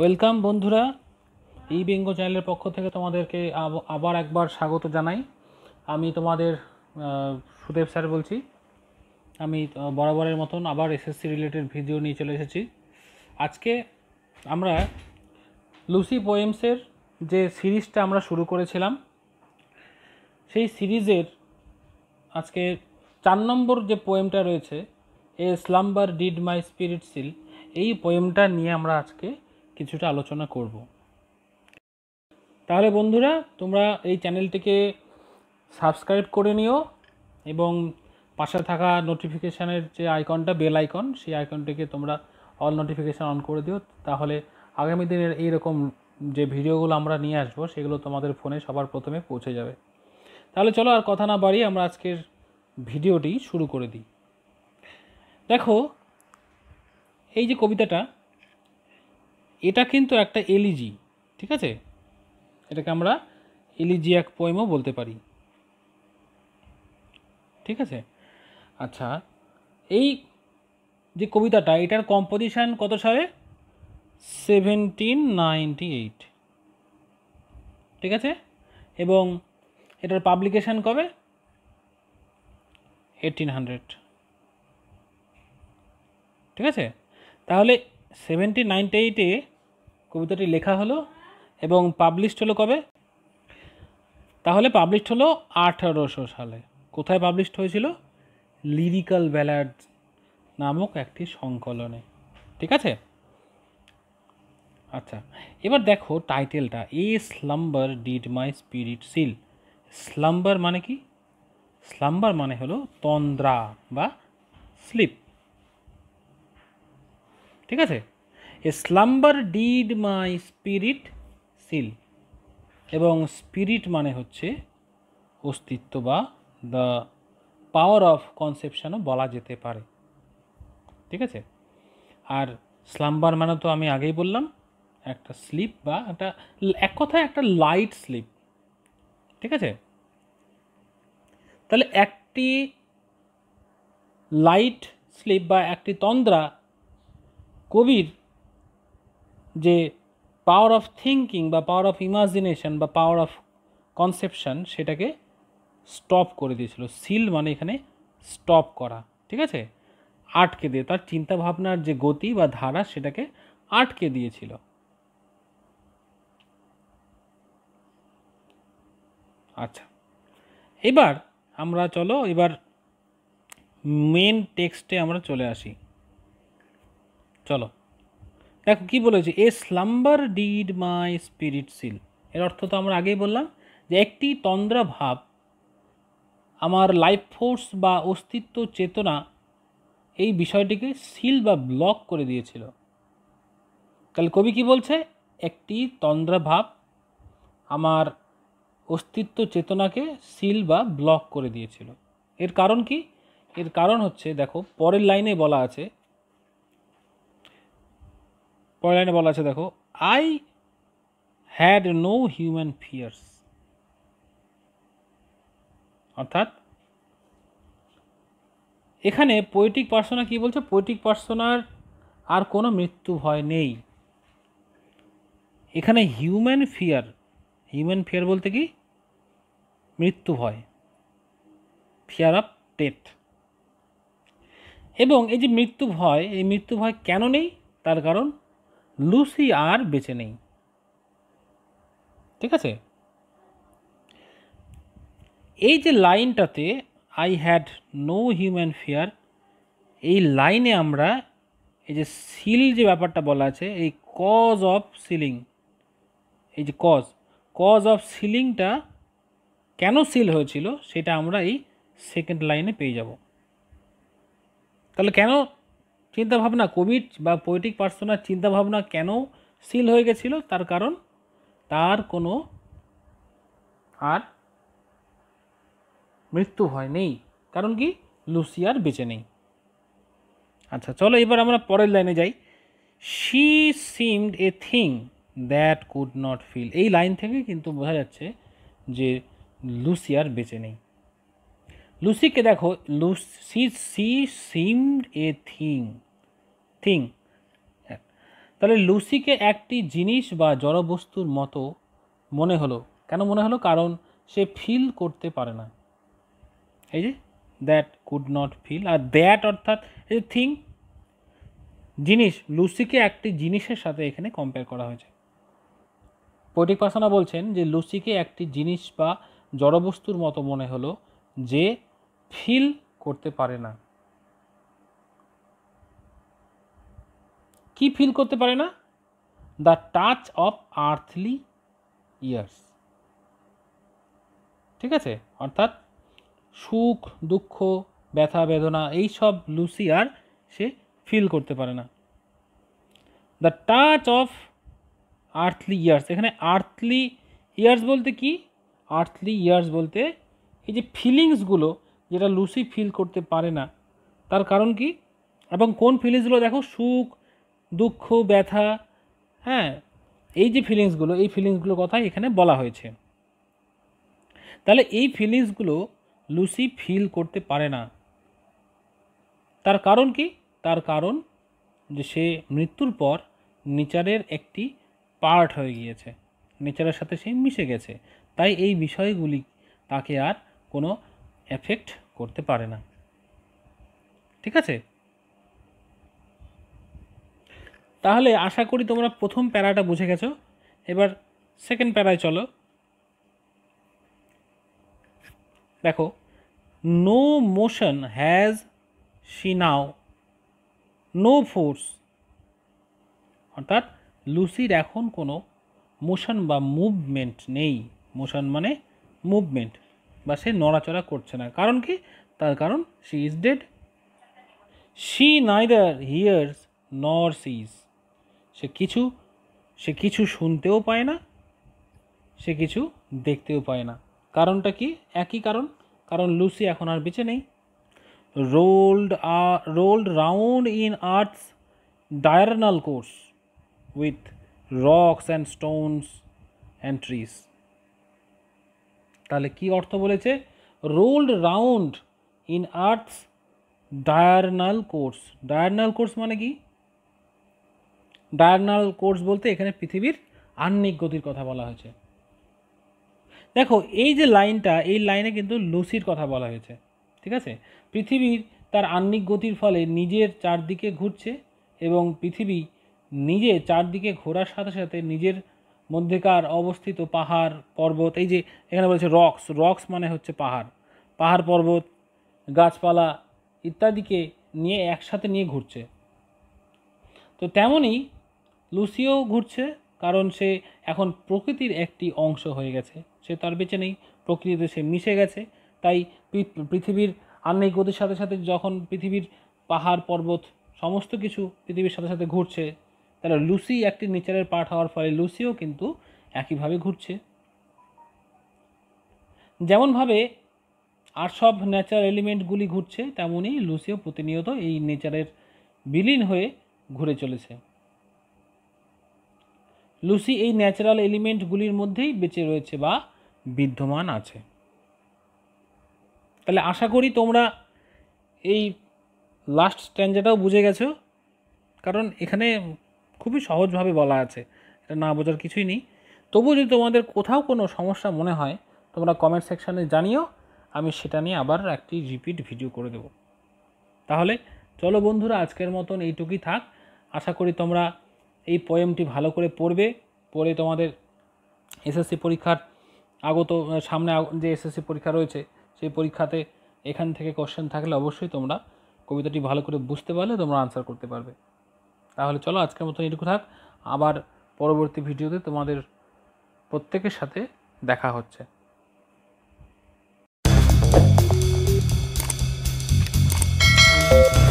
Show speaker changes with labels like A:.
A: Welcome বন্ধুরা ই বেঙ্গ চ্যানেলের পক্ষ থেকে তোমাদেরকে আবার একবার স্বাগত জানাই আমি তোমাদের সুদেব স্যার বলছি আমি বরাবরের মতন আবার এসএসসি রিলেটেড ভিডিও নিয়ে চলে এসেছি আজকে আমরা লুসি পোয়েমসের যে সিরিজটা আমরা শুরু করেছিলাম সেই সিরিজের আজকে চার নম্বর যে পোয়েমটা রয়েছে a slumber did my spirit seal এই পোয়েমটা নিয়ে আমরা আজকে কিছুটা আলোচনা করব তাহলে বন্ধুরা তোমরা এই চ্যানেলটিকে সাবস্ক্রাইব করে নিও এবং পাশে থাকা নোটিফিকেশানের যে আইকনটা বেল আইকন সেই আইকনটিকে তোমরা অল নোটিফিকেশান অন করে দিও তাহলে আগামী দিনের এইরকম যে ভিডিওগুলো আমরা নিয়ে আসবো সেগুলো তোমাদের ফোনে সবার প্রথমে পৌঁছে যাবে তাহলে চলো আর কথা না বাড়িয়ে আমরা আজকের ভিডিওটি শুরু করে দিই দেখো এই যে কবিতাটা এটা কিন্তু একটা এলিজি e ঠিক আছে এটাকে আমরা e এলিজিয়াক পোয়েমও বলতে পারি ঠিক আছে আচ্ছা এই যে কবিতাটা এটার কম্পোজিশান কত সালে সেভেন্টিন নাইনটি এইট ঠিক আছে এবং এটার পাবলিকেশান কবে এইটিন হান্ড্রেড ঠিক আছে তাহলে সেভেন্টিন নাইনটি এইটে কবিতাটি লেখা হলো এবং পাবলিশড হলো কবে তাহলে পাবলিশড হলো আঠারোশো সালে কোথায় পাবলিশড হয়েছিল লিরিক্যাল ব্যালার্ড নামক একটি সংকলনে ঠিক আছে আচ্ছা এবার দেখো টাইটেলটা a slumber did my spirit seal slumber মানে কি স্লাম্বার মানে হলো তন্দ্রা বা স্লিপ ঠিক আছে a slumber did my spirit seal এবং স্পিরিট মানে হচ্ছে অস্তিত্ব বা দ্য পাওয়ার অফ কনসেপশানও বলা যেতে পারে ঠিক আছে আর স্লাম্বার মানে তো আমি আগেই বললাম একটা স্লিপ বা একটা এক কথায় একটা লাইট স্লিপ ঠিক আছে তাহলে একটি লাইট স্লিপ বা একটি তন্দ্রা কবির যে পাওয়ার অফ থিঙ্কিং বা পাওয়ার অফ ইমাজিনেশন বা পাওয়ার অফ কনসেপশন সেটাকে স্টপ করে দিয়েছিল সিল মানে এখানে স্টপ করা ঠিক আছে আটকে দিয়ে তার চিন্তাভাবনার যে গতি বা ধারা সেটাকে আটকে দিয়েছিল আচ্ছা এবার আমরা চলো এবার মেন টেক্সটে আমরা চলে আসি চলো দেখো কি বলেছে a slumber did my spirit seal এর অর্থ তো আমরা আগেই বললাম যে একটি তন্দ্রা ভাব আমার লাইফ ফোর্স বা অস্তিত্ব চেতনা এই বিষয়টিকে সিল বা ব্লক করে দিয়েছিল তাহলে কবি কি বলছে একটি তন্দ্রা ভাব আমার অস্তিত্ব চেতনাকে সিল বা ব্লক করে দিয়েছিল এর কারণ কি এর কারণ হচ্ছে দেখো পরের লাইনে বলা আছে পরের লাইনে বলা আছে দেখো I had no human fears অর্থাৎ এখানে পোয়েটিক পার্সোনা কি বলছে পোয়েটিক পার্সোনার আর কোনো মৃত্যু ভয় নেই এখানে হিউম্যান ফিয়ার হিউম্যান ফিয়ার বলতে কি মৃত্যু ভয় ফিয়ার অফ ডেথ এবং এই যে মৃত্যু ভয় এই মৃত্যু ভয় কেন নেই তার কারণ লুসি আর বেঁচে নেই ঠিক আছে এই যে লাইনটাতে I had no human fear এই লাইনে আমরা এই যে সিল যে ব্যাপারটা বলা আছে এই কজ অফ সিলিং এই যে কজ কজ অফ সিলিংটা কেন সিল হয়েছিল সেটা আমরা এই সেকেন্ড লাইনে পেয়ে যাব তাহলে কেন চিন্তাভাবনা কবির বা পোয়েটিক পার্সোনার চিন্তাভাবনা কেন সিল হয়ে গেছিল তার কারণ তার কোনো আর মৃত্যু হয় নেই কারণ কি লুসি আর বেঁচে নেই আচ্ছা চলো এবার আমরা পরের লাইনে যাই she seemed a thing that could not feel এই লাইন থেকে কিন্তু বোঝা যাচ্ছে যে লুসি আর বেঁচে নেই লুসিকে দেখো Lucy she seemed a thing thing হ্যাঁ। তাহলে লুসিকে একটি জিনিস বা জড়বস্তুর মতো মনে হলো কেন মনে হলো কারণ সে ফিল করতে পারে না এই যে দ্যাট কুড নট ফিল আর দ্যাট অর্থাৎ এই থিং জিনিস লুসিকে একটি জিনিসের সাথে এখানে কম্পেয়ার করা হয়েছে পৈটিক পাসানা বলছেন যে লুসিকে একটি জিনিস বা জড়বস্তুর মতো মনে হলো যে ফিল করতে পারে না কি ফিল করতে পারে না the touch of earthly years ঠিক আছে অর্থাৎ সুখ দুঃখ ব্যথা বেদনা এই সব লুসি আর সে ফিল করতে পারে না the touch of earthly years এখানে আর্থলি ইয়ার্স বলতে কি আর্থলি ইয়ার্স বলতে এই যে ফিলিংসগুলো যেটা লুসি ফিল করতে পারে না তার কারণ কি এবং কোন ফিলিংসগুলো দেখো সুখ দুঃখ ব্যথা হ্যাঁ এই যে ফিলিংসগুলো এই ফিলিংসগুলোর কথা এখানে বলা হয়েছে তাহলে এই ফিলিংসগুলো লুসি ফিল করতে পারে না তার কারণ কি তার কারণ যে সে মৃত্যুর পর নেচারের একটি পার্ট হয়ে গিয়েছে নেচারের সাথে সে মিশে গেছে তাই এই বিষয়গুলি তাকে আর কোনো এফেক্ট করতে পারে না ঠিক আছে তাহলে আশা করি তোমরা প্রথম প্যারাটা বুঝে গেছো এবার সেকেন্ড প্যারায় চলো দেখো no motion has she now no force অর্থাৎ লুসির এখন কোনো মোশন বা মুভমেন্ট নেই মোশন মানে মুভমেন্ট বা সে নড়াচড়া করছে না কারণ কি তার কারণ she is dead she neither hears nor sees সে কিছু সে কিছু শুনতেও পায় না সে কিছু দেখতেও পায় না কারণটা কি একই কারণ কারণ লুসি এখন আর বেঁচে নেই rolled rolled round in earth's diurnal course with rocks and stones and trees তাহলে কি অর্থ বলেছে rolled round in earth's diurnal course diurnal course মানে কি ডায়ারনাল কোর্স বলতে এখানে পৃথিবীর আহ্নিক গতির কথা বলা হয়েছে দেখো এই যে লাইনটা এই লাইনে কিন্তু লুসির কথা বলা হয়েছে ঠিক আছে পৃথিবীর তার আহ্নিক গতির ফলে নিজের চারদিকে ঘুরছে এবং পৃথিবী নিজে চারদিকে ঘোরার সাথে সাথে নিজের মধ্যেকার অবস্থিত পাহাড় পর্বত এই যে এখানে বলছে রক্স রক্স মানে হচ্ছে পাহাড় পাহাড় পর্বত গাছপালা ইত্যাদিকে নিয়ে একসাথে নিয়ে ঘুরছে তো তেমনই লুসিও ঘুরছে কারণ সে এখন প্রকৃতির একটি অংশ হয়ে গেছে সে তার বেঁচে নেই প্রকৃতিতে সে মিশে গেছে তাই পৃথিবীর আন্নিক গতির সাথে সাথে যখন পৃথিবীর পাহাড় পর্বত সমস্ত কিছু পৃথিবীর সাথে সাথে ঘুরছে তাহলে লুসি একটি নেচারের পার্ট হওয়ার ফলে লুসিও কিন্তু একইভাবে ঘুরছে যেমনভাবে আর সব ন্যাচারাল এলিমেন্টগুলি ঘুরছে তেমনই লুসিও প্রতিনিয়ত এই নেচারের বিলীন হয়ে ঘুরে চলেছে লুসি এই ন্যাচারাল এলিমেন্টগুলির মধ্যেই বেঁচে রয়েছে বা বিদ্যমান আছে তাহলে আশা করি তোমরা এই লাস্ট স্ট্যান্ডাটাও বুঝে গেছো কারণ এখানে খুবই সহজভাবে বলা আছে এটা না বোঝার কিছুই নেই তবু যদি তোমাদের কোথাও কোনো সমস্যা মনে হয় তোমরা কমেন্ট সেকশানে জানিও আমি সেটা নিয়ে আবার একটি রিপিট ভিডিও করে দেব তাহলে চলো বন্ধুরা আজকের মতন এইটুকুই থাক আশা করি তোমরা এই পোয়েমটি ভালো করে পড়বে পড়ে তোমাদের এসএসসি পরীক্ষার আগত সামনে যে এসএসসি পরীক্ষা রয়েছে সেই পরীক্ষাতে এখান থেকে কোশ্চেন থাকলে অবশ্যই তোমরা কবিতাটি ভালো করে বুঝতে পারলে তোমরা আনসার করতে পারবে তাহলে চলো আজকের মতন এটুকু থাক আবার পরবর্তী ভিডিওতে তোমাদের প্রত্যেকের সাথে দেখা হচ্ছে